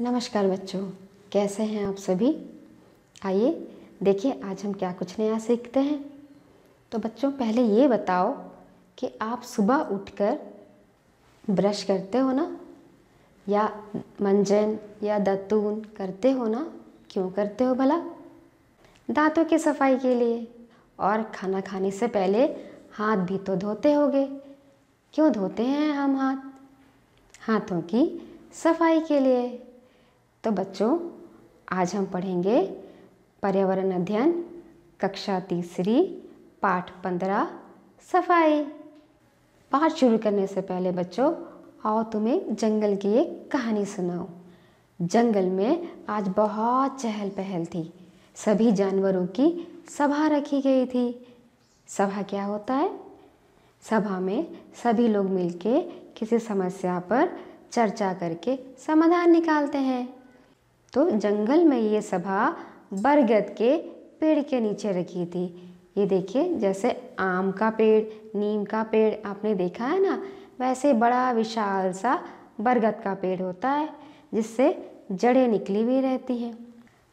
नमस्कार बच्चों कैसे हैं आप सभी आइए देखिए आज हम क्या कुछ नया सीखते हैं तो बच्चों पहले ये बताओ कि आप सुबह उठकर ब्रश करते हो ना या मंजन या दतून करते हो ना क्यों करते हो भला दांतों की सफाई के लिए और खाना खाने से पहले हाथ भी तो धोते होगे क्यों धोते हैं हम हाथ हाथों की सफाई के लिए तो बच्चों आज हम पढ़ेंगे पर्यावरण अध्ययन कक्षा तीसरी पाठ पंद्रह सफाई पाठ शुरू करने से पहले बच्चों आओ तुम्हें जंगल की एक कहानी सुनाओ जंगल में आज बहुत चहल पहल थी सभी जानवरों की सभा रखी गई थी सभा क्या होता है सभा में सभी लोग मिलके किसी समस्या पर चर्चा करके समाधान निकालते हैं तो जंगल में ये सभा बरगद के पेड़ के नीचे रखी थी ये देखिए जैसे आम का पेड़ नीम का पेड़ आपने देखा है ना वैसे बड़ा विशाल सा बरगद का पेड़ होता है जिससे जड़ें निकली हुई रहती हैं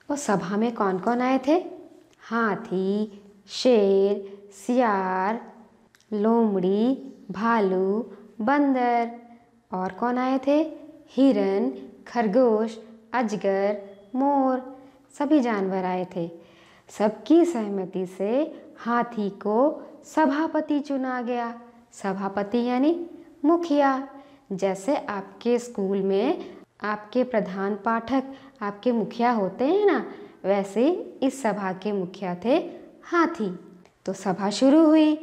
और सभा में कौन कौन आए थे हाथी शेर सियार लोमड़ी भालू बंदर और कौन आए थे हिरन खरगोश अजगर मोर सभी जानवर आए थे सबकी सहमति से हाथी को सभापति चुना गया सभापति यानी मुखिया जैसे आपके स्कूल में आपके प्रधान पाठक आपके मुखिया होते हैं ना वैसे इस सभा के मुखिया थे हाथी तो सभा शुरू हुई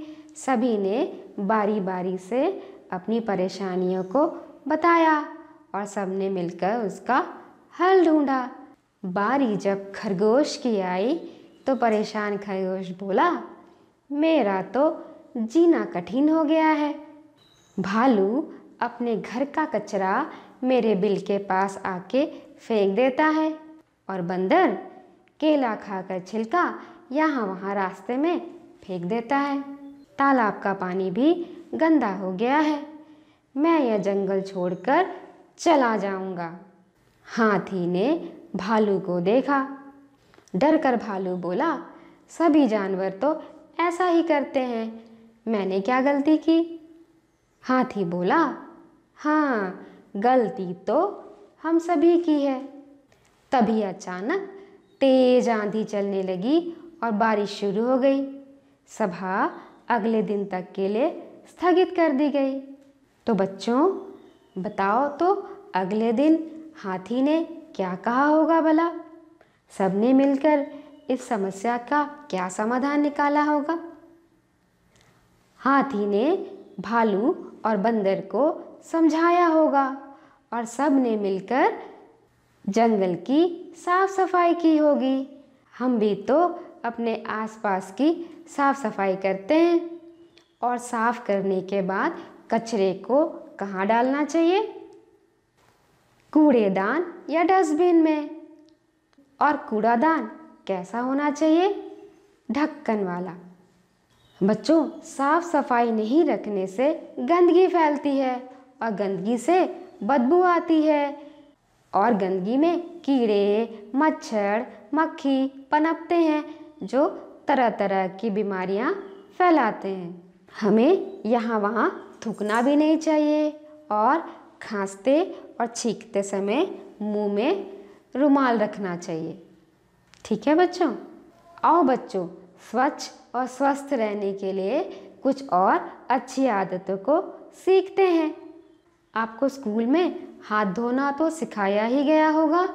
सभी ने बारी बारी से अपनी परेशानियों को बताया और सबने मिलकर उसका हल ढूंढा बारी जब खरगोश की आई तो परेशान खरगोश बोला मेरा तो जीना कठिन हो गया है भालू अपने घर का कचरा मेरे बिल के पास आके फेंक देता है और बंदर केला खाकर छिलका यहाँ वहाँ रास्ते में फेंक देता है तालाब का पानी भी गंदा हो गया है मैं यह जंगल छोड़कर चला जाऊँगा हाथी ने भालू को देखा डर कर भालू बोला सभी जानवर तो ऐसा ही करते हैं मैंने क्या गलती की हाथी बोला हाँ गलती तो हम सभी की है तभी अचानक तेज आंधी चलने लगी और बारिश शुरू हो गई सभा अगले दिन तक के लिए स्थगित कर दी गई तो बच्चों बताओ तो अगले दिन हाथी ने क्या कहा होगा भला सबने मिलकर इस समस्या का क्या समाधान निकाला होगा हाथी ने भालू और बंदर को समझाया होगा और सब ने मिलकर जंगल की साफ सफाई की होगी हम भी तो अपने आसपास की साफ सफाई करते हैं और साफ करने के बाद कचरे को कहाँ डालना चाहिए कूड़ेदान या डस्टबिन में और कूड़ादान कैसा होना चाहिए ढक्कन वाला बच्चों साफ सफाई नहीं रखने से गंदगी फैलती है और गंदगी से बदबू आती है और गंदगी में कीड़े मच्छर मक्खी पनपते हैं जो तरह तरह की बीमारियां फैलाते हैं हमें यहाँ वहाँ थूकना भी नहीं चाहिए और खांसते और छींकते समय मुंह में रुमाल रखना चाहिए ठीक है बच्चों आओ बच्चों स्वच्छ और स्वस्थ रहने के लिए कुछ और अच्छी आदतों को सीखते हैं आपको स्कूल में हाथ धोना तो सिखाया ही गया होगा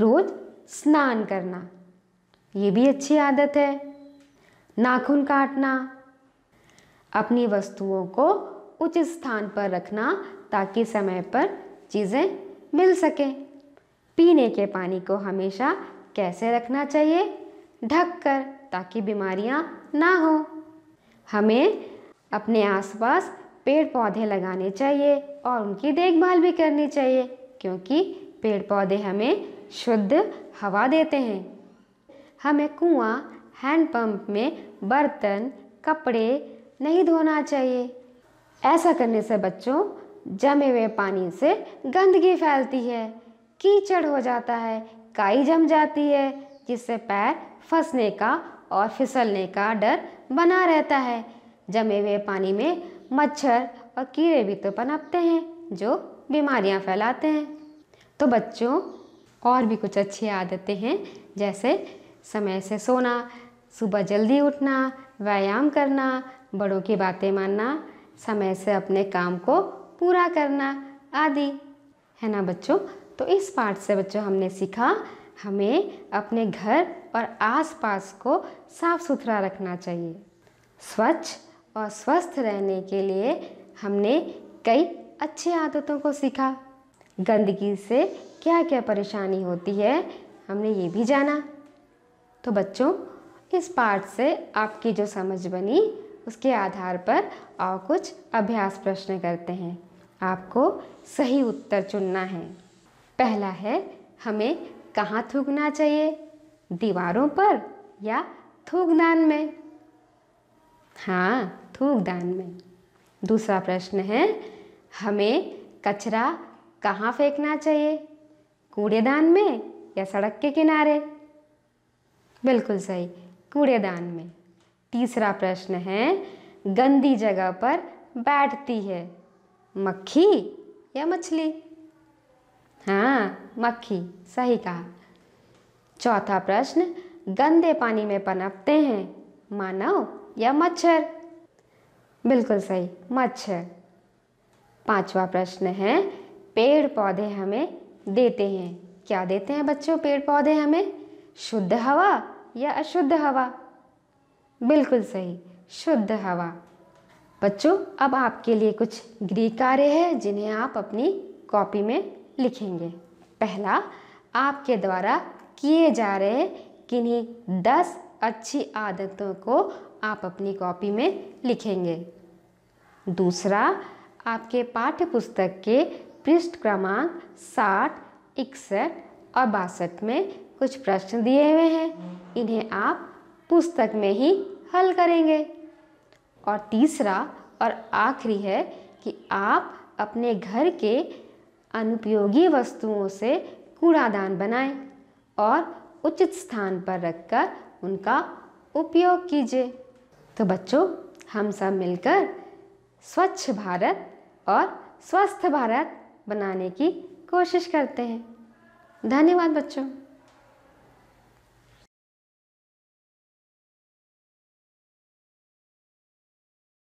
रोज स्नान करना ये भी अच्छी आदत है नाखून काटना अपनी वस्तुओं को उचित स्थान पर रखना ताकि समय पर चीज़ें मिल सकें पीने के पानी को हमेशा कैसे रखना चाहिए ढक कर ताकि बीमारियां ना हो हमें अपने आसपास पेड़ पौधे लगाने चाहिए और उनकी देखभाल भी करनी चाहिए क्योंकि पेड़ पौधे हमें शुद्ध हवा देते हैं हमें कुआं हैंडपम्प में बर्तन कपड़े नहीं धोना चाहिए ऐसा करने से बच्चों जमे हुए पानी से गंदगी फैलती है कीचड़ हो जाता है काई जम जाती है जिससे पैर फंसने का और फिसलने का डर बना रहता है जमे हुए पानी में मच्छर और कीड़े भी तो पनपते हैं जो बीमारियां फैलाते हैं तो बच्चों और भी कुछ अच्छी आदतें हैं जैसे समय से सोना सुबह जल्दी उठना व्यायाम करना बड़ों की बातें मानना समय से अपने काम को पूरा करना आदि है ना बच्चों तो इस पार्ट से बच्चों हमने सीखा हमें अपने घर और आसपास को साफ सुथरा रखना चाहिए स्वच्छ और स्वस्थ रहने के लिए हमने कई अच्छी आदतों को सीखा गंदगी से क्या क्या परेशानी होती है हमने ये भी जाना तो बच्चों इस पार्ट से आपकी जो समझ बनी उसके आधार पर और कुछ अभ्यास प्रश्न करते हैं आपको सही उत्तर चुनना है पहला है हमें कहाँ थूकना चाहिए दीवारों पर या थूकदान में हाँ थूकदान में दूसरा प्रश्न है हमें कचरा कहाँ फेंकना चाहिए कूड़ेदान में या सड़क के किनारे बिल्कुल सही कूड़ेदान में तीसरा प्रश्न है गंदी जगह पर बैठती है मक्खी या मछली हाँ मक्खी सही कहा चौथा प्रश्न गंदे पानी में पनपते हैं मानव या मच्छर बिल्कुल सही मच्छर पांचवा प्रश्न है पेड़ पौधे हमें देते हैं क्या देते हैं बच्चों पेड़ पौधे हमें शुद्ध हवा या अशुद्ध हवा बिल्कुल सही शुद्ध हवा बच्चों अब आपके लिए कुछ गृह कार्य है जिन्हें आप अपनी कॉपी में लिखेंगे पहला आपके द्वारा किए जा रहे किन्हीं दस अच्छी आदतों को आप अपनी कॉपी में लिखेंगे दूसरा आपके पाठ्य पुस्तक के पृष्ठ क्रमांक साठ इकसठ और बासठ में कुछ प्रश्न दिए हुए हैं इन्हें आप पुस्तक में ही हल करेंगे और तीसरा और आखिरी है कि आप अपने घर के अनुपयोगी वस्तुओं से कूड़ादान बनाएं और उचित स्थान पर रखकर उनका उपयोग कीजिए तो बच्चों हम सब मिलकर स्वच्छ भारत और स्वस्थ भारत बनाने की कोशिश करते हैं धन्यवाद बच्चों